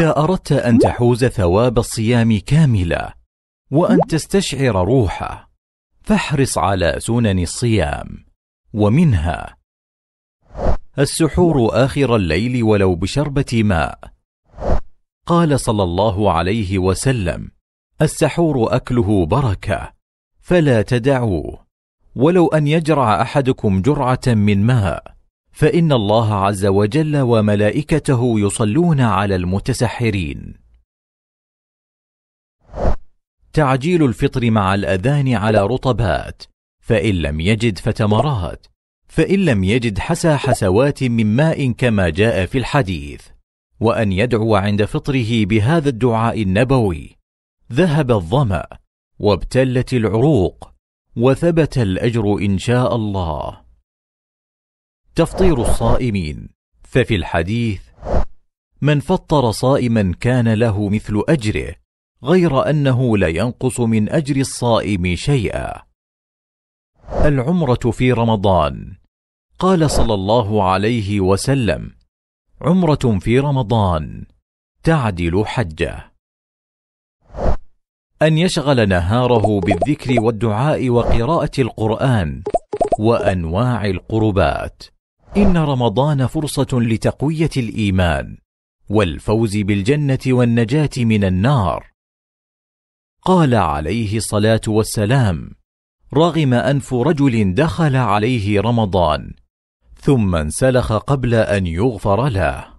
إذا أردت أن تحوز ثواب الصيام كاملا وأن تستشعر روحه فاحرص على سنن الصيام ومنها السحور آخر الليل ولو بشربة ماء قال صلى الله عليه وسلم السحور أكله بركة فلا تدعوه ولو أن يجرع أحدكم جرعة من ماء فان الله عز وجل وملائكته يصلون على المتسحرين تعجيل الفطر مع الاذان على رطبات فان لم يجد فتمرات فان لم يجد حسى حسوات من ماء كما جاء في الحديث وان يدعو عند فطره بهذا الدعاء النبوي ذهب الظما وابتلت العروق وثبت الاجر ان شاء الله تفطير الصائمين ففي الحديث من فطر صائما كان له مثل اجره غير انه لا ينقص من اجر الصائم شيئا العمره في رمضان قال صلى الله عليه وسلم عمره في رمضان تعدل حجه ان يشغل نهاره بالذكر والدعاء وقراءه القران وانواع القربات إن رمضان فرصة لتقوية الإيمان والفوز بالجنة والنجاة من النار قال عليه الصلاة والسلام رغم أنف رجل دخل عليه رمضان ثم انسلخ قبل أن يغفر له